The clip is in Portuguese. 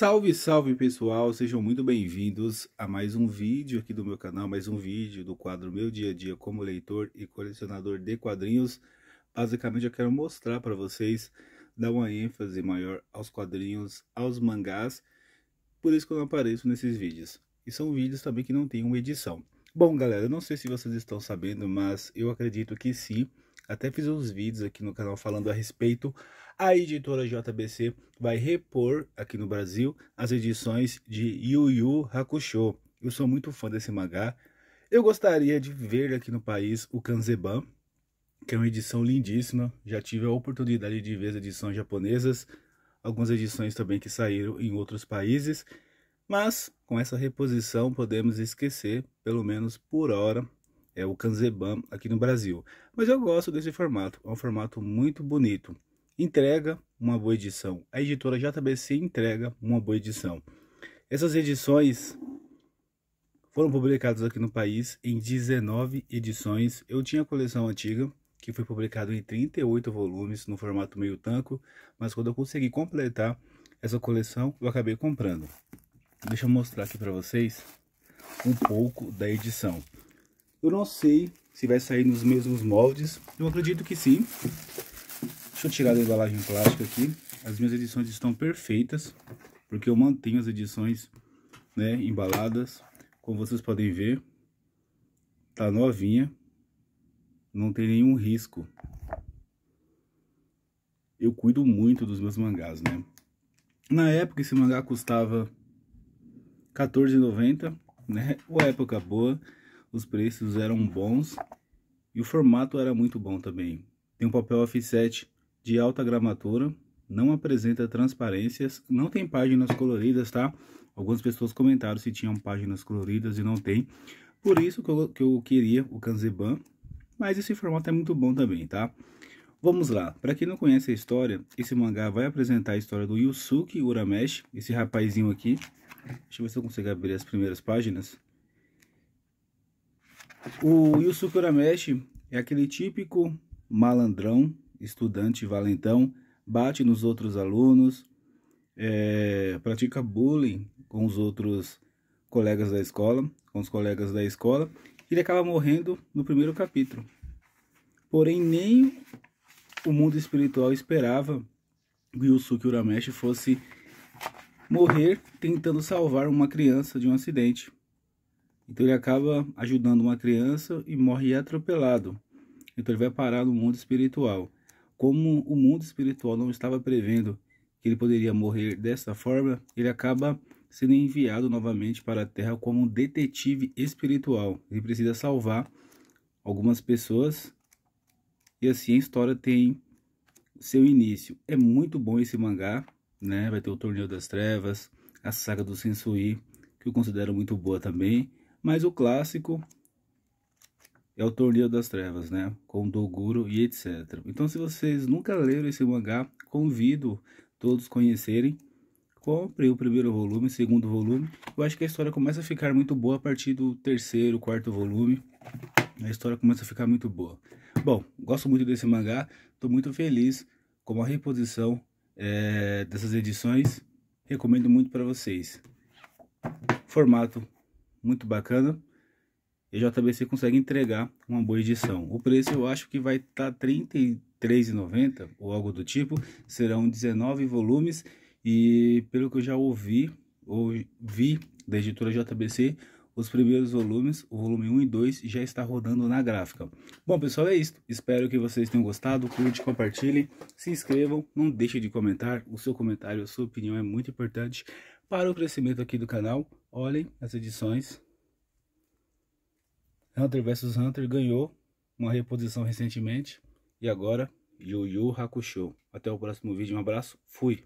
Salve, salve pessoal, sejam muito bem-vindos a mais um vídeo aqui do meu canal, mais um vídeo do quadro Meu Dia a Dia como leitor e colecionador de quadrinhos. Basicamente eu quero mostrar para vocês, dar uma ênfase maior aos quadrinhos, aos mangás, por isso que eu não apareço nesses vídeos. E são vídeos também que não tem uma edição. Bom galera, não sei se vocês estão sabendo, mas eu acredito que sim, até fiz uns vídeos aqui no canal falando a respeito. A editora JBC vai repor aqui no Brasil as edições de Yu Yu Hakusho. Eu sou muito fã desse mangá. Eu gostaria de ver aqui no país o Kanzeban, que é uma edição lindíssima. Já tive a oportunidade de ver as edições japonesas, algumas edições também que saíram em outros países. Mas com essa reposição podemos esquecer, pelo menos por hora, é o Kanzeban aqui no Brasil. Mas eu gosto desse formato, é um formato muito bonito. Entrega uma boa edição. A editora JBC entrega uma boa edição. Essas edições foram publicadas aqui no país em 19 edições. Eu tinha a coleção antiga, que foi publicado em 38 volumes no formato meio tanco, mas quando eu consegui completar essa coleção, eu acabei comprando. Deixa eu mostrar aqui para vocês um pouco da edição. Eu não sei se vai sair nos mesmos moldes. Eu acredito que sim. Deixa eu tirar da embalagem plástica aqui. As minhas edições estão perfeitas, porque eu mantenho as edições né, embaladas. Como vocês podem ver, tá novinha, não tem nenhum risco. Eu cuido muito dos meus mangás, né? Na época esse mangá custava R$14,90, né? Uma época boa os preços eram bons e o formato era muito bom também. Tem um papel offset de alta gramatura, não apresenta transparências, não tem páginas coloridas, tá? Algumas pessoas comentaram se tinham páginas coloridas e não tem. Por isso que eu, que eu queria o Kanzeban, mas esse formato é muito bom também, tá? Vamos lá, para quem não conhece a história, esse mangá vai apresentar a história do Yusuke Urameshi, esse rapazinho aqui. Deixa eu ver se eu consigo abrir as primeiras páginas. O Yusuke Urameshi é aquele típico malandrão, estudante valentão, bate nos outros alunos, é, pratica bullying com os outros colegas da escola, com os colegas da escola, e ele acaba morrendo no primeiro capítulo. Porém, nem o mundo espiritual esperava que Yusuke Urameshi fosse morrer tentando salvar uma criança de um acidente. Então ele acaba ajudando uma criança e morre atropelado. Então ele vai parar no mundo espiritual. Como o mundo espiritual não estava prevendo que ele poderia morrer dessa forma, ele acaba sendo enviado novamente para a Terra como um detetive espiritual. Ele precisa salvar algumas pessoas e assim a história tem seu início. É muito bom esse mangá, né? Vai ter o Torneio das Trevas, a Saga do Sensui, que eu considero muito boa também. Mas o clássico é o Torneio das Trevas, né? Com Doguro e etc. Então, se vocês nunca leram esse mangá, convido todos conhecerem. Compre o primeiro volume, o segundo volume. Eu acho que a história começa a ficar muito boa a partir do terceiro, quarto volume. A história começa a ficar muito boa. Bom, gosto muito desse mangá. Estou muito feliz com a reposição é, dessas edições. Recomendo muito para vocês. Formato muito bacana. E JBC consegue entregar uma boa edição. O preço eu acho que vai estar tá R$ 33,90 ou algo do tipo. Serão 19 volumes e pelo que eu já ouvi, ou vi da editora JBC, os primeiros volumes, o volume 1 e 2, já está rodando na gráfica. Bom, pessoal, é isso. Espero que vocês tenham gostado. Curte, compartilhe, se inscrevam, não deixe de comentar. O seu comentário, a sua opinião é muito importante para o crescimento aqui do canal, olhem as edições. Hunter vs Hunter ganhou uma reposição recentemente. E agora, Yu Yu Hakusho. Até o próximo vídeo, um abraço, fui!